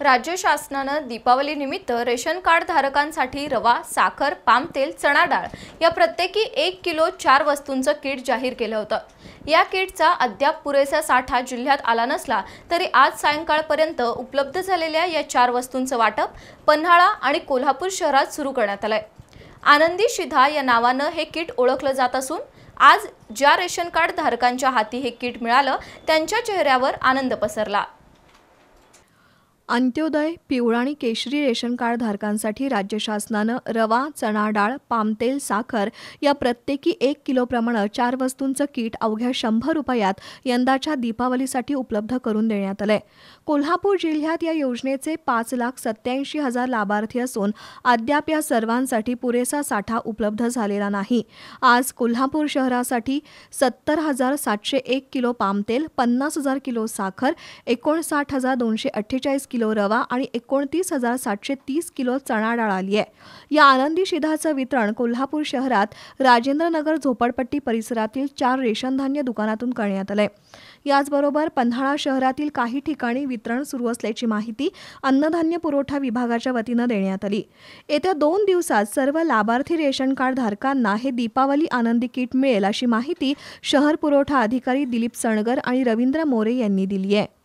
राज्य शासनानं दीपावलीनिमित्त ration card धारकांसाठी रवा साखर पामतेल चणा डाळ या प्रत्येकी एक किलो चार वस्तूंचं किट जाहीर केलं होतं या किटचा अद्याप पुरेसा साठा जिल्ह्यात आला नसला तरी आज सायंकाळपर्यंत उपलब्ध झालेल्या या चार वस्तूंचं वाटप पन्हाळा आणि कोल्हापूर शहरात सुरू करण्यात आलंय आनंदी शिधा या नावानं हे किट ओळखलं जात असून आज ज्या रेशन कार्ड धारकांच्या हाती हे किट मिळालं त्यांच्या चेहऱ्यावर आनंद पसरला अंत्योदय पिवळा आणि केशरी रेशन कार्ड धारकांसाठी राज्य शासनानं रवा चणा डाळ पामतेल साखर या प्रत्येकी एक किलो प्रमाणे चार वस्तूंचं किट अवघ्या शंभर रुपयात यंदाच्या दीपावलीसाठी उपलब्ध करून देण्यात आलंय कोल्हापूर जिल्ह्यात या योजनेचे पाच लाख सत्याऐंशी हजार लाभार्थी असून अद्याप या सर्वांसाठी पुरेसा साठा उपलब्ध झालेला नाही आज कोल्हापूर शहरासाठी सत्तर हजार सातशे एक किलो पामतेल पन्नास हजार किलो साखर एकोणसाठ हजार दोनशे अठ्ठेचाळीस किलो रवा आणि एकोणतीस हजार सातशे तीस किलो चणा डाळ आली आहे या आनंदी शिधाचं वितरण कोल्हापूर शहरात राजेंद्रनगर झोपडपट्टी परिसरातील चार रेशनधान्य दुकानातून करण्यात आलंय याचबरोबर पन्हाळा शहरातील काही ठिकाणी वितरण सुरू असल्याची माहिती अन्नधान्य पुरवठा विभागाच्या वतीनं देण्यात आली येत्या दोन दिवसात सर्व लाभार्थी रेशन कार्ड धारकांना हे दीपावली आनंदी किट मिळेल अशी माहिती शहर पुरवठा अधिकारी दिलीप सणगर आणि रवींद्र मोरे यांनी दिली आहे